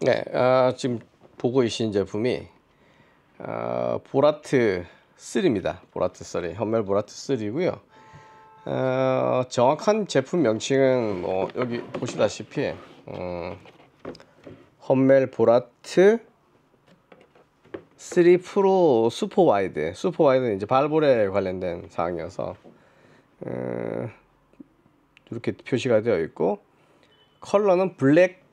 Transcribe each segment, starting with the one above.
네, 아, 지금 보고 계신 제품이 아, 보라트 3입니다. 보라트 3, 현멜 보라트 3고요. 이 아, 어, 정확한 제품 명칭은 뭐 여기 보시다시피 음, 험멜 보라트 3 프로 슈퍼 와이드 슈퍼 와이드는 이제 발볼에 관련된 사항이어서 음, 이렇게 표시가 되어 있고 컬러는 블랙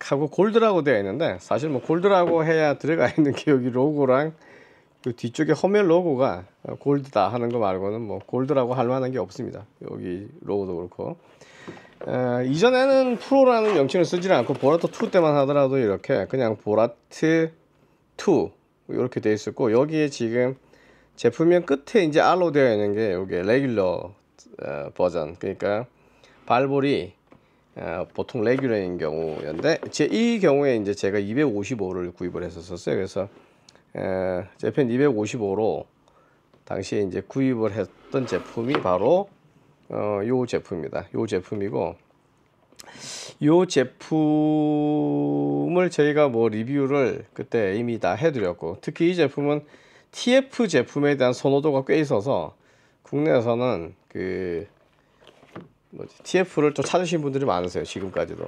하고 골드라고 되어 있는데 사실 뭐 골드라고 해야 들어가 있는 게 여기 로고랑 그 뒤쪽에 허멜 로고가 골드다 하는 거 말고는 뭐 골드라고 할 만한 게 없습니다. 여기 로고도 그렇고 에, 이전에는 프로라는 명칭을 쓰지 않고 보라트 2 때만 하더라도 이렇게 그냥 보라트 2 이렇게 되어 있었고 여기에 지금 제품의 끝에 이제 알로 되어 있는 게 여기 레귤러 어, 버전 그러니까 발볼이 아, 보통 레귤러인 경우였는데 제 이 경우에 이제 제가 255를 구입을 했었어요. 그래서 제펜 255로 당시에 이제 구입을 했던 제품이 바로 어, 요 제품입니다. 요 제품이고 요 제품을 저희가 뭐 리뷰를 그때 이미 다 해드렸고 특히 이 제품은 TF 제품에 대한 선호도가 꽤 있어서 국내에서는 그 뭐지 TF를 또 찾으신 분들이 많으세요 지금까지도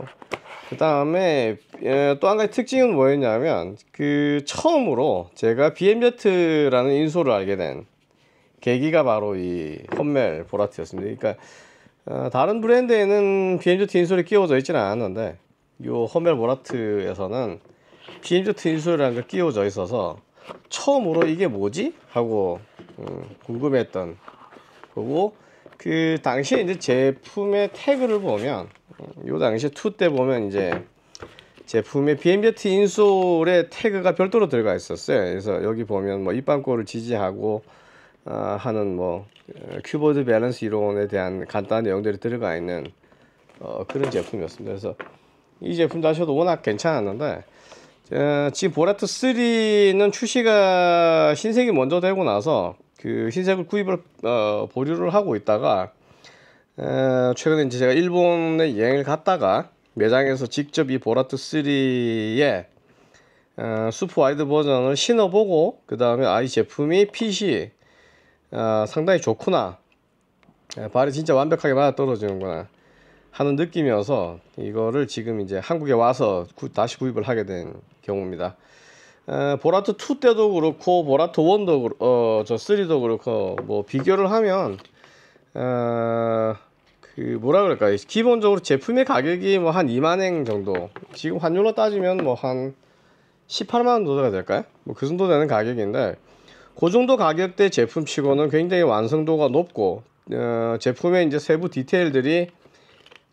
그 다음에 예, 또한 가지 특징은 뭐였냐면 그 처음으로 제가 BMZ라는 인솔을 알게 된 계기가 바로 이 험멜 보라트였습니다 그러니까 어, 다른 브랜드에는 BMZ 인솔이 끼워져 있지는 않았는데 이 험멜 보라트에서는 BMZ 인솔이라는 게 끼워져 있어서 처음으로 이게 뭐지? 하고 음, 궁금했던 거고 그 당시에 이제 제품의 태그를 보면 요 당시에 투때 보면 이제 제품의 비 b m 트 인솔의 태그가 별도로 들어가 있었어요. 그래서 여기 보면 뭐 입방골을 지지하고 어, 하는 뭐 어, 큐보드 밸런스 이론에 대한 간단한 내용들이 들어가 있는 어, 그런 제품이었습니다. 그래서 이 제품도 하셔도 워낙 괜찮았는데 어, 지금 보라트 3는 출시가 신생이 먼저 되고 나서 그 흰색을 구입을 어, 보류를 하고 있다가 에, 최근에 이제 제가 일본에 여행을 갔다가 매장에서 직접 이 보라트 3의 어, 슈퍼 와이드 버전을 신어보고 그 다음에 아이 제품이 핏이 어, 상당히 좋구나 에, 발이 진짜 완벽하게 맞아 떨어지는구나 하는 느낌이어서 이거를 지금 이제 한국에 와서 구, 다시 구입을 하게 된 경우입니다. 보라트 2 때도 그렇고 보라트 1도 그렇고 어저 3도 그렇고 뭐 비교를 하면 어, 그 뭐라 그럴까요? 기본적으로 제품의 가격이 뭐한2만엔 정도 지금 환율로 따지면 뭐 한 18만원 정도가 될까요? 뭐그 정도 되는 가격인데 그 정도 가격대 제품치고는 굉장히 완성도가 높고 어, 제품의 이제 세부 디테일들이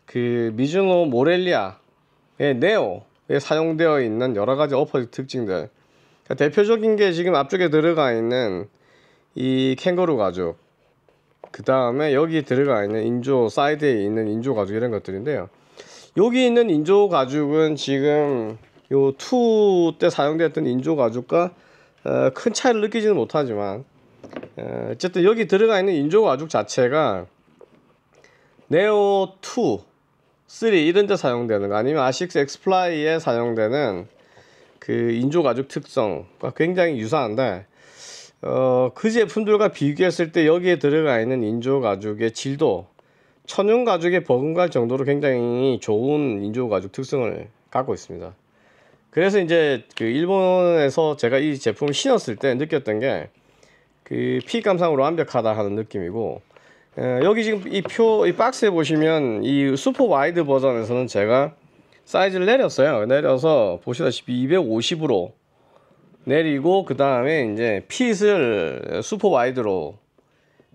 그 미즈노 모렐리아의 네오에 사용되어 있는 여러 가지 어퍼 특징들 그러니까 대표적인 게 지금 앞쪽에 들어가 있는 이 캥거루 가죽 그 다음에 여기 들어가 있는 인조 사이드에 있는 인조 가죽 이런 것들인데요 여기 있는 인조 가죽은 지금 요 2 때 사용됐던 인조 가죽과 어, 큰 차이를 느끼지는 못하지만 어, 어쨌든 여기 들어가 있는 인조 가죽 자체가 네오 2, 3 이런 데 사용되는 거 아니면 아식스 엑스플라이에 사용되는 그 인조 가죽 특성과 굉장히 유사한데 어, 그 제품들과 비교했을 때 여기에 들어가 있는 인조 가죽의 질도 천연 가죽에 버금갈 정도로 굉장히 좋은 인조 가죽 특성을 갖고 있습니다. 그래서 이제 그 일본에서 제가 이 제품을 신었을 때 느꼈던 게 그 피감상으로 완벽하다 하는 느낌이고 에, 어, 여기 지금 이 표 이 박스에 보시면 이 슈퍼 와이드 버전에서는 제가 사이즈를 내렸어요. 내려서 보시다시피 250으로 내리고 그 다음에 이제 핏을 슈퍼 와이드로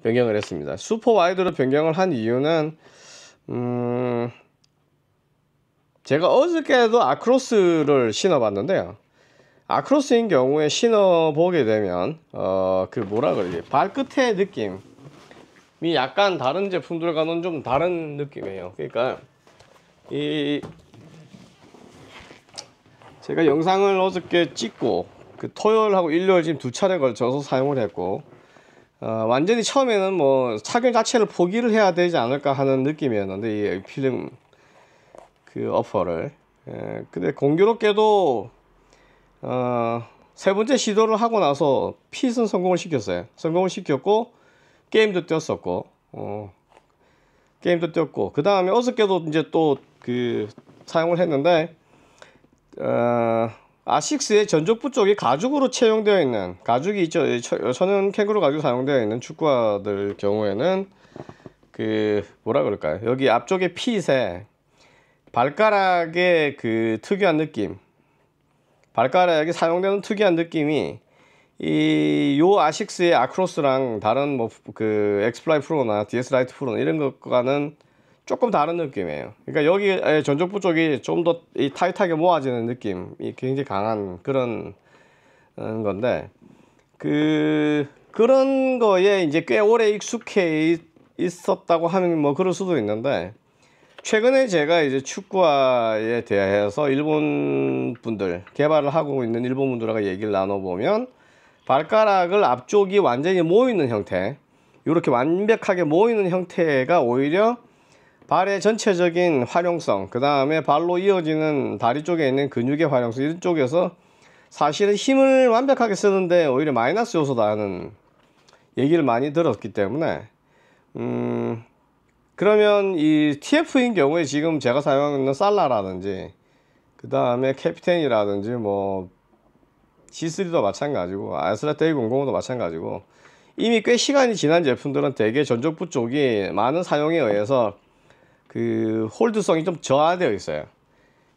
변경을 했습니다. 슈퍼 와이드로 변경을 한 이유는 음 제가 어저께도 아크로스를 신어봤는데요. 아크로스인 경우에 신어보게 되면 어 그 뭐라 그러지 발끝의 느낌이 약간 다른 제품들과는 좀 다른 느낌이에요. 그러니까 이 제가 영상을 어저께 찍고 그 토요일하고 일요일 지금 두 차례 걸쳐서 사용을 했고 어, 완전히 처음에는 뭐 착용 자체를 포기를 해야 되지 않을까 하는 느낌이었는데 이 필름 그 어퍼를 예, 근데 공교롭게도 어, 세 번째 시도를 하고 나서 핏은 성공을 시켰어요 성공을 시켰고 게임도 뛰었었고 어, 게임도 뛰었고 그 다음에 어저께도 이제 또 그 사용을 했는데 어, 아식스의 전족부 쪽이 가죽으로 채용되어 있는 가죽이 있죠 천연 캥거루 가죽 사용되어 있는 축구화들 경우에는 그 뭐라 그럴까요 여기 앞쪽에 핏에 발가락의 그 특유한 느낌 발가락에 사용되는 특이한 느낌이 이 요 아식스의 아크로스랑 다른 뭐 그 엑스플라이 프로나 DS 라이트 프로나 이런 것과는 조금 다른 느낌이에요. 그러니까 여기 전족부 쪽이 좀 더 타이트하게 모아지는 느낌이 굉장히 강한 그런 음, 건데 그 그런 거에 이제 꽤 오래 익숙해 있었다고 하는뭐 그럴 수도 있는데 최근에 제가 이제 축구에 대해서 일본 분들 개발을 하고 있는 일본 분들하고 얘기를 나눠보면 발가락을 앞쪽이 완전히 모이는 형태 이렇게 완벽하게 모이는 형태가 오히려 발의 전체적인 활용성, 그 다음에 발로 이어지는 다리 쪽에 있는 근육의 활용성, 이런 쪽에서 사실은 힘을 완벽하게 쓰는데 오히려 마이너스 요소다는 얘기를 많이 들었기 때문에, 음, 그러면 이 TF인 경우에 지금 제가 사용하는 살라라든지, 그 다음에 캡틴이라든지 뭐, g 3도 마찬가지고, 아스라 데이00도 5 마찬가지고, 이미 꽤 시간이 지난 제품들은 대개 전족부 쪽이 많은 사용에 의해서 그 홀드성이 좀 저하되어 있어요.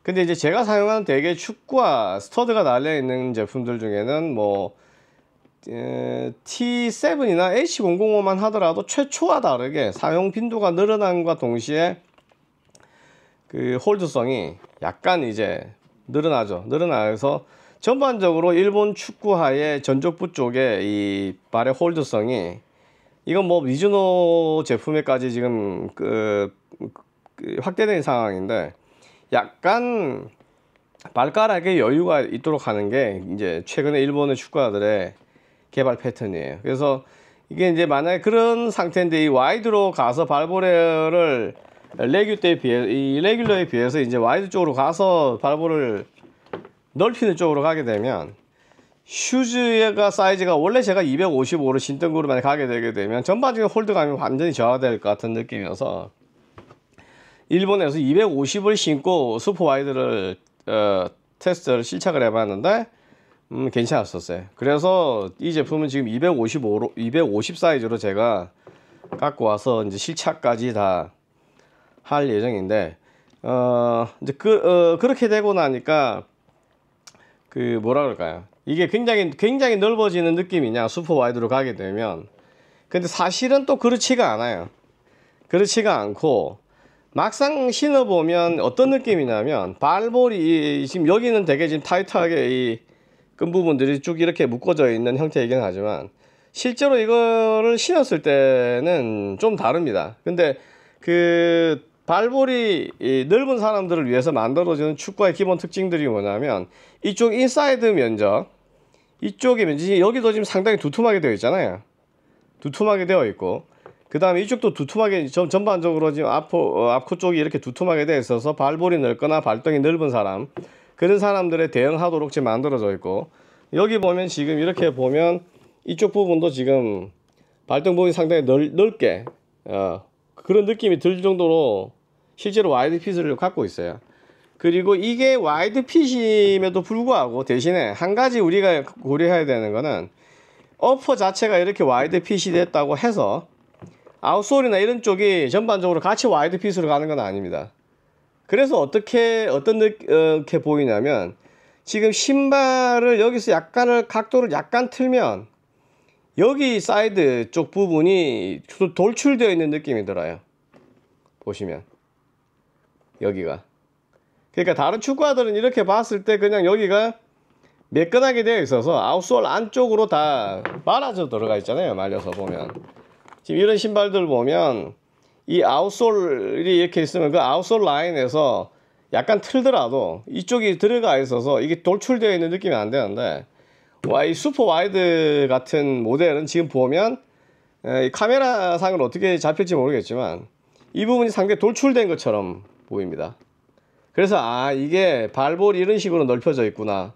근데 이제 제가 사용하는 대개 축구와 스터드가 달려 있는 제품들 중에는 뭐 T7이나 H005만 하더라도 최초와 다르게 사용 빈도가 늘어남과 동시에 그 홀드성이 약간 이제 늘어나죠. 늘어나서 전반적으로 일본 축구하의 전족부 쪽에 이 발의 홀드성이 이건 뭐 미즈노 제품에까지 지금 그그 확대된 상황인데 약간 발가락에 여유가 있도록 하는 게 이제 최근에 일본의 축구화들의 개발 패턴이에요. 그래서 이게 이제 만약에 그런 상태인데 이 와이드로 가서 발볼레를 레귤 때에 비해 이 레귤러에 비해서 이제 와이드 쪽으로 가서 발볼을 넓히는 쪽으로 가게 되면 슈즈가 사이즈가 원래 제가 255로 신던 거로만 가게 되게 되면 전반적인 홀드감이 완전히 저하될 것 같은 느낌이어서 일본에서 250을 신고 슈퍼와이드를 어, 테스트를 실착을 해봤는데 음, 괜찮았었어요. 그래서 이 제품은 지금 255로 250 사이즈로 제가 갖고 와서 이제 실착까지 다 할 예정인데 어, 이제 그, 어, 그렇게 되고 나니까 그 뭐라 그럴까요? 이게 굉장히 굉장히 넓어지는 느낌이냐 슈퍼 와이드로 가게 되면 근데 사실은 또 그렇지가 않아요. 그렇지가 않고 막상 신어보면 어떤 느낌이냐면 발볼이 지금 여기는 되게 지금 타이트하게 이 끈 부분들이 쭉 이렇게 묶어져 있는 형태이긴 하지만 실제로 이거를 신었을 때는 좀 다릅니다 근데 그 발볼이 넓은 사람들을 위해서 만들어지는 축구의 기본 특징들이 뭐냐면 이쪽 인사이드 면적 이쪽이 면적이 여기도 지금 상당히 두툼하게 되어 있잖아요 두툼하게 되어 있고 그 다음에 이쪽도 두툼하게 전, 전반적으로 지금 앞코, 어, 앞코 쪽이 이렇게 두툼하게 되어 있어서 발볼이 넓거나 발등이 넓은 사람 그런 사람들에 대응하도록 지금 만들어져 있고 여기 보면 지금 이렇게 보면 이쪽 부분도 지금 발등 부분이 상당히 넓, 넓게 어, 그런 느낌이 들 정도로 실제로 와이드 핏을 갖고 있어요 그리고 이게 와이드 핏임에도 불구하고 대신에 한 가지 우리가 고려해야 되는 거는 어퍼 자체가 이렇게 와이드 핏이 됐다고 해서 아웃솔이나 이런 쪽이 전반적으로 같이 와이드 핏으로 가는 건 아닙니다. 그래서 어떻게 어떤 이렇게 보이냐면 지금 신발을 여기서 약간을 각도를 약간 틀면 여기 사이드 쪽 부분이 돌출되어 있는 느낌이 들어요. 보시면 여기가 그러니까 다른 축구화들은 이렇게 봤을 때 그냥 여기가 매끈하게 되어 있어서 아웃솔 안쪽으로 다 말아져 들어가 있잖아요. 말려서 보면 지금 이런 신발들 보면 이 아웃솔이 이렇게 있으면 그 아웃솔 라인에서 약간 틀더라도 이쪽이 들어가 있어서 이게 돌출되어 있는 느낌이 안 되는데 와이 슈퍼 와이드 같은 모델은 지금 보면 카메라 상은 어떻게 잡힐지 모르겠지만 이 부분이 상당히 돌출된 것처럼 보입니다 그래서 아 이게 발볼이 이런 식으로 넓혀져 있구나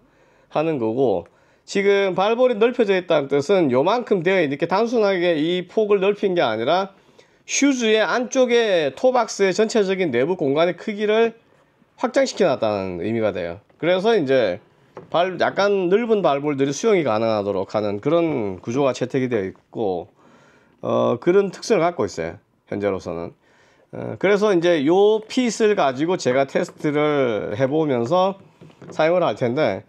하는 거고 지금 발볼이 넓혀져 있다는 뜻은 요만큼 되어 이렇게 단순하게 이 폭을 넓힌 게 아니라 슈즈의 안쪽에 토박스의 전체적인 내부 공간의 크기를 확장시켜 놨다는 의미가 돼요. 그래서 이제 발 약간 넓은 발볼들이 수용이 가능하도록 하는 그런 구조가 채택이 되어 있고 어, 그런 특성을 갖고 있어요. 현재로서는. 어, 그래서 이제 요 핏을 가지고 제가 테스트를 해보면서 사용을 할 텐데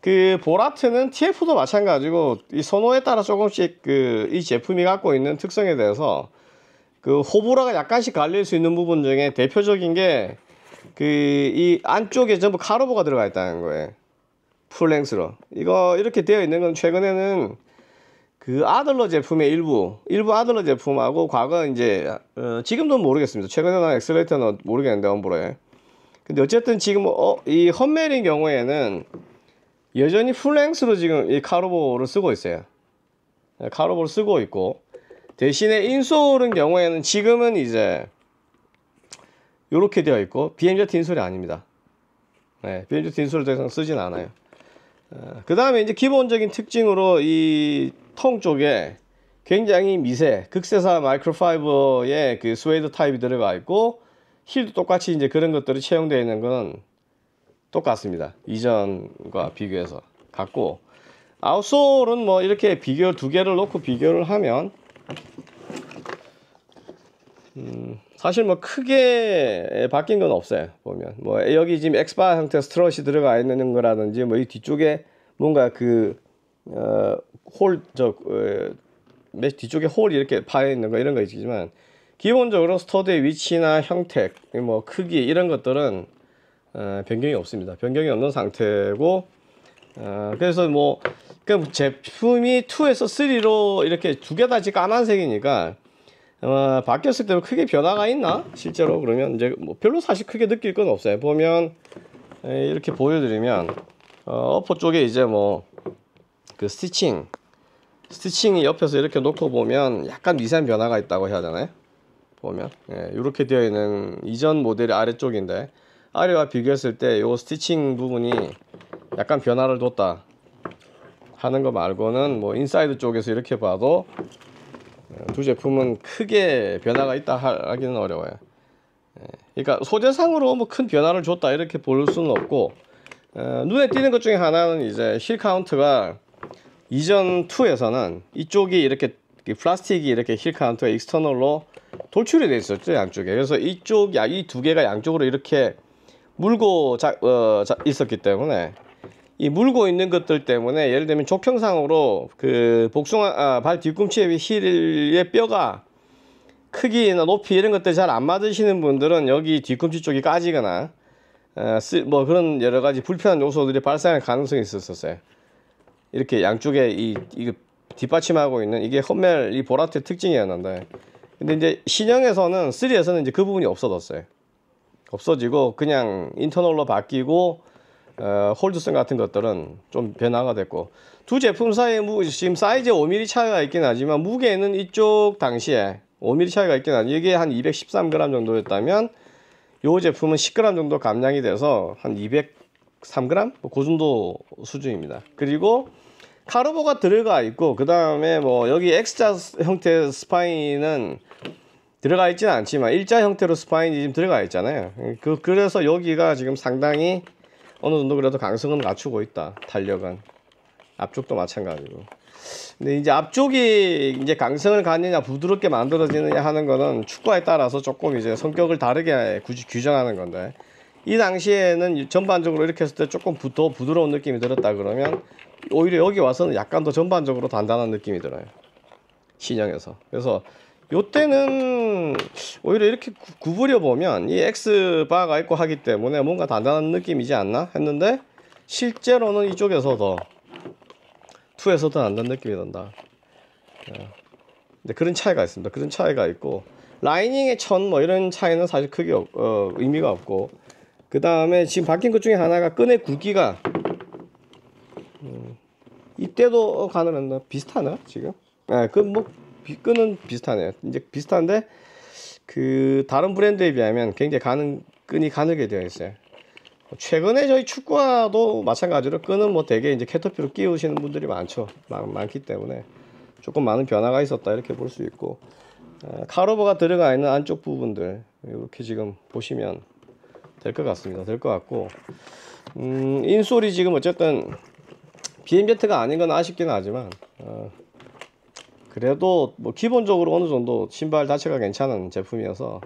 그 보라트는 TF도 마찬가지고 이 선호에 따라 조금씩 그 이 제품이 갖고 있는 특성에 대해서 그 호불호가 약간씩 갈릴 수 있는 부분 중에 대표적인 게 그 이 안쪽에 전부 카르보가 들어가 있다는 거예요. 풀랭스로 이거 이렇게 되어 있는 건 최근에는 그 아들러 제품의 일부 일부 아들러 제품하고 과거 이제 어, 지금도 모르겠습니다. 최근에 나 엑스레이터는 모르겠는데 엄브로에 근데 어쨌든 지금 어, 이 험멜인 경우에는 여전히 플랭스로 지금 이 카로보를 쓰고 있어요. 네, 카로보를 쓰고 있고 대신에 인솔은 경우에는 지금은 이제 이렇게 되어 있고 BMZ 인솔이 아닙니다. 네, BMZ 인솔을 더 이상 쓰진 않아요. 어, 그 다음에 이제 기본적인 특징으로 이 통 쪽에 굉장히 미세 극세사 마이크로파이버의 그 스웨이드 타입이 들어가 있고 힐도 똑같이 이제 그런 것들이 채용되어 있는 건 똑같습니다. 이전과 비교해서 같고 아웃솔은 뭐 이렇게 비교 두 개를 놓고 비교를 하면 음, 사실 뭐 크게 바뀐 건 없어요. 보면 뭐 여기 지금 엑스바 형태 스트럿이 들어가 있는 거라든지 뭐 이 뒤쪽에 뭔가 그홀저 어, 어 뒤쪽에 홀이 이렇게 파여 있는 거 이런 거 있지만 기본적으로 스터드의 위치나 형태, 뭐 크기 이런 것들은 변경이 없습니다. 변경이 없는 상태고 그래서 뭐 그러니까 제품이 2에서 3로 이렇게 두 개 다지 까만색이니까 어, 바뀌었을 때도 크게 변화가 있나? 실제로 그러면 이제 뭐 별로 사실 크게 느낄 건 없어요. 보면 이렇게 보여드리면 어, 퍼 쪽에 이제 뭐 그 스티칭 스티칭이 옆에서 이렇게 놓고 보면 약간 미세한 변화가 있다고 해야 되나요? 보면 예, 이렇게 되어 있는 이전 모델의 아래쪽인데 아래와 비교했을 때 요 스티칭 부분이 약간 변화를 뒀다 하는 거 말고는 뭐 인사이드 쪽에서 이렇게 봐도 두 제품은 크게 변화가 있다 하기는 어려워요 예. 그러니까 소재상으로 뭐 큰 변화를 줬다 이렇게 볼 수는 없고 어, 눈에 띄는 것 중에 하나는 이제 힐 카운트가 이전 2에서는 이쪽이 이렇게 플라스틱이 이렇게 힐 카운트가 익스터널로 돌출이 돼 있었죠 양쪽에 그래서 이쪽 이두 개가 양쪽으로 이렇게 물고 자, 어, 자, 있었기 때문에 이 물고 있는 것들 때문에 예를 들면 조평상으로 그 복숭아 아, 발 뒤꿈치에 힐의 뼈가 크기나 높이 이런 것들 잘 안 맞으시는 분들은 여기 뒤꿈치 쪽이 까지거나 어, 쓰, 뭐 그런 여러 가지 불편한 요소들이 발생할 가능성이 있었어요. 이렇게 양쪽에 이, 이 뒷받침하고 있는 이게 험멜 이 보라트 의 특징이 었는데 근데 이제 신형에서는 3에서는 이제 그 부분이 없어졌어요. 없어지고 그냥 인터널로 바뀌고 어, 홀드성 같은 것들은 좀 변화가 됐고 두 제품 사이에 무, 지금 사이즈 5mm 차이가 있긴 하지만 무게는 이쪽 당시에 5mm 차이가 있긴 하죠 이게 한 213g 정도였다면 이 제품은 10g 정도 감량이 돼서 한 203g? 뭐 그 정도 수준입니다 그리고 카르보가 들어가 있고 그 다음에 뭐 여기 X자 형태 스파인은 들어가 있지는 않지만 일자 형태로 스파인이 지금 들어가 있잖아요 그, 그래서 여기가 지금 상당히 어느 정도 그래도 강성은 갖추고 있다 탄력은 앞쪽도 마찬가지고 근데 이제 앞쪽이 이제 강성을 갖느냐 부드럽게 만들어지느냐 하는 거는 축구에 따라서 조금 이제 성격을 다르게 굳이 규정하는 건데 이 당시에는 전반적으로 이렇게 했을 때 조금 더 부드러운 느낌이 들었다 그러면 오히려 여기 와서는 약간 더 전반적으로 단단한 느낌이 들어요 신형에서 그래서 요때는 오히려 이렇게 구부려 보면 이 X 바가 있고 하기 때문에 뭔가 단단한 느낌이지 않나 했는데 실제로는 이쪽에서도 2에서도 단단한 느낌이 든다. 예. 근 그런 차이가 있습니다. 그런 차이가 있고 라이닝의 천 뭐 이런 차이는 사실 크게 어, 의미가 없고 그 다음에 지금 바뀐 것 중에 하나가 끈의 굵기가 음, 이때도 어, 가느는 능 비슷하나 지금? 네, 예, 그뭐 끈은 비슷하네요. 이제 비슷한데 그 다른 브랜드에 비하면 굉장히 가는 끈이 가늘게 되어 있어요. 최근에 저희 축구화도 마찬가지로 끈은 뭐 되게 이제 캐터피로 끼우시는 분들이 많죠. 많, 많기 때문에 조금 많은 변화가 있었다 이렇게 볼 수 있고 어, 카로버가 들어가 있는 안쪽 부분들 이렇게 지금 보시면 될 것 같습니다. 될 것 같고 음, 인솔이 지금 어쨌든 비인벤트가 아닌 건 아쉽긴 하지만 어, 그래도 뭐 기본적으로 어느 정도 신발 자체가 괜찮은 제품이어서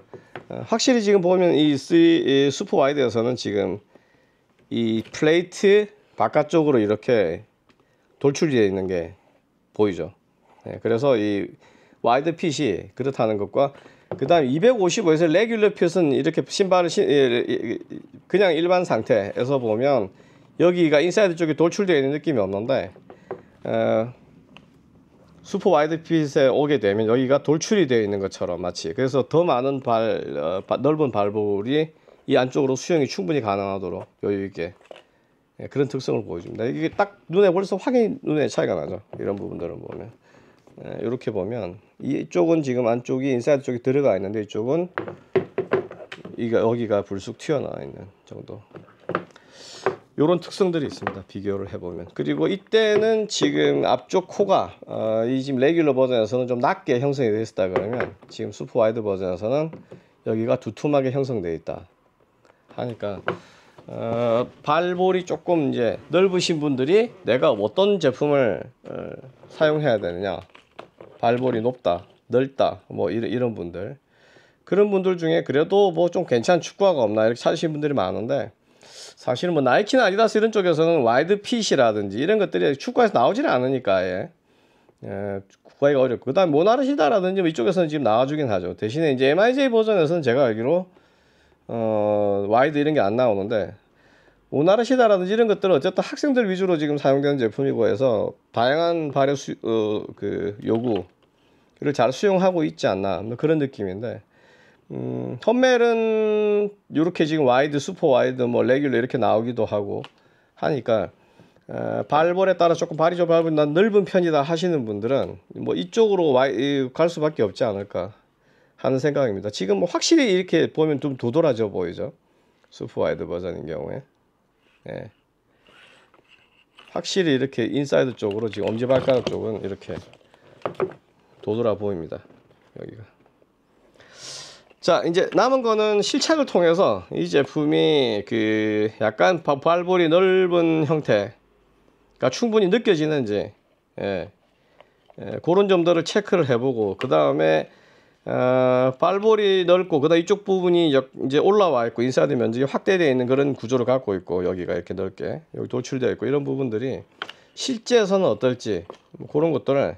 어, 확실히 지금 보면 이, 이 슈퍼 와이드에서는 지금 이 플레이트 바깥쪽으로 이렇게 돌출 되어 있는 게 보이죠 네, 그래서 이 와이드 핏이 그렇다는 것과 그 다음 255에서 레귤러 핏은 이렇게 신발을 시, 예, 예, 예, 그냥 일반 상태에서 보면 여기가 인사이드 쪽에 돌출되어 있는 느낌이 없는데 어, 슈퍼 와이드 핏에 오게 되면 여기가 돌출이 되어 있는 것처럼 마치 그래서 더 많은 발 어, 넓은 발볼이 이 안쪽으로 수영이 충분히 가능하도록 여유 있게 예, 그런 특성을 보여줍니다. 이게 딱 눈에 벌써 확인 눈에 차이가 나죠. 이런 부분들을 보면 예, 이렇게 보면 이쪽은 지금 안쪽이 인사이드 쪽에 들어가 있는데 이쪽은 이가 여기가 불쑥 튀어나와 있는 정도. 이런 특성들이 있습니다. 비교를 해보면. 그리고 이때는 지금 앞쪽 코가 어, 이 지금 레귤러 버전에서는 좀 낮게 형성이 되어 있었다 그러면 지금 슈퍼 와이드 버전에서는 여기가 두툼하게 형성되어 있다 하니까 어, 발볼이 조금 이제 넓으신 분들이 내가 어떤 제품을 어, 사용해야 되느냐 발볼이 높다 넓다 뭐 이런, 이런 분들 그런 분들 중에 그래도 뭐 좀 괜찮은 축구화가 없나 이렇게 찾으신 분들이 많은데 사실은 뭐 나이키나 아디다스 이런 쪽에서는 와이드 핏이라든지 이런 것들이 축구에서 나오질 않으니까 예. 예, 구하기가 어렵고 그다음 모나르시다라든지 뭐 이쪽에서는 지금 나와주긴 하죠. 대신에 이제 MIJ 버전에서는 제가 알기로 어, 와이드 이런 게 안 나오는데 모나르시다라든지 이런 것들은 어쨌든 학생들 위주로 지금 사용되는 제품이고 해서 다양한 발효 수, 어, 그 요구를 잘 수용하고 있지 않나 뭐 그런 느낌인데 음, 멜은 이렇게 지금 와이드, 슈퍼 와이드, 뭐 레귤러 이렇게 나오기도 하고 하니까 에, 발볼에 따라 조금 발이 좀 밟은 난 넓은 편이다 하시는 분들은 뭐 이쪽으로 와 이, 갈 수밖에 없지 않을까 하는 생각입니다. 지금 뭐 확실히 이렇게 보면 좀 도돌아져 보이죠. 슈퍼 와이드 버전인 경우에 예. 확실히 이렇게 인사이드 쪽으로 지금 엄지발가락 쪽은 이렇게 도돌아 보입니다. 여기가. 자 이제 남은 거는 실착을 통해서 이 제품이 그 약간 발볼이 넓은 형태가 충분히 느껴지는지 예, 예, 그런 점들을 체크를 해보고 그 다음에 어, 발볼이 넓고 그다 음 이쪽 부분이 이제 올라와 있고 인사이드 면적이 확대되어 있는 그런 구조를 갖고 있고 여기가 이렇게 넓게 여기 돌출되어 있고 이런 부분들이 실제에서는 어떨지 뭐 그런 것들을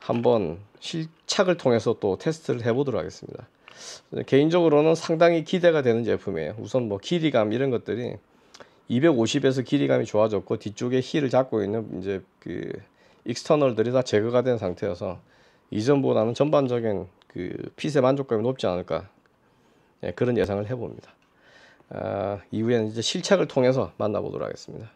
한번 실착을 통해서 또 테스트를 해보도록 하겠습니다. 개인적으로는 상당히 기대가 되는 제품이에요. 우선 뭐 길이감 이런 것들이 250에서 길이감이 좋아졌고 뒤쪽에 힐을 잡고 있는 이제 그 익스터널들이 다 제거가 된 상태여서 이전보다는 전반적인 그 핏의 만족감이 높지 않을까 예, 그런 예상을 해봅니다. 아, 이후에는 이제 실착을 통해서 만나보도록 하겠습니다.